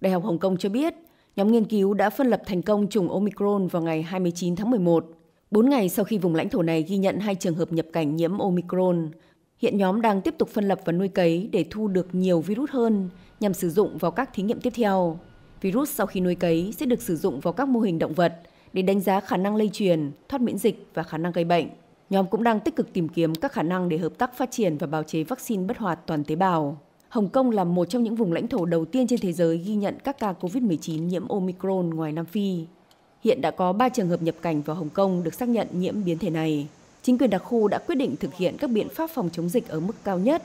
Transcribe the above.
Đại học Hồng Kông cho biết, nhóm nghiên cứu đã phân lập thành công chủng Omicron vào ngày 29 tháng 11, 4 ngày sau khi vùng lãnh thổ này ghi nhận hai trường hợp nhập cảnh nhiễm Omicron. Hiện nhóm đang tiếp tục phân lập và nuôi cấy để thu được nhiều virus hơn nhằm sử dụng vào các thí nghiệm tiếp theo. Virus sau khi nuôi cấy sẽ được sử dụng vào các mô hình động vật để đánh giá khả năng lây truyền, thoát miễn dịch và khả năng gây bệnh. Nhóm cũng đang tích cực tìm kiếm các khả năng để hợp tác phát triển và bào chế vaccine bất hoạt toàn tế bào. Hồng Kông là một trong những vùng lãnh thổ đầu tiên trên thế giới ghi nhận các ca COVID-19 nhiễm Omicron ngoài Nam Phi. Hiện đã có 3 trường hợp nhập cảnh vào Hồng Kông được xác nhận nhiễm biến thể này. Chính quyền đặc khu đã quyết định thực hiện các biện pháp phòng chống dịch ở mức cao nhất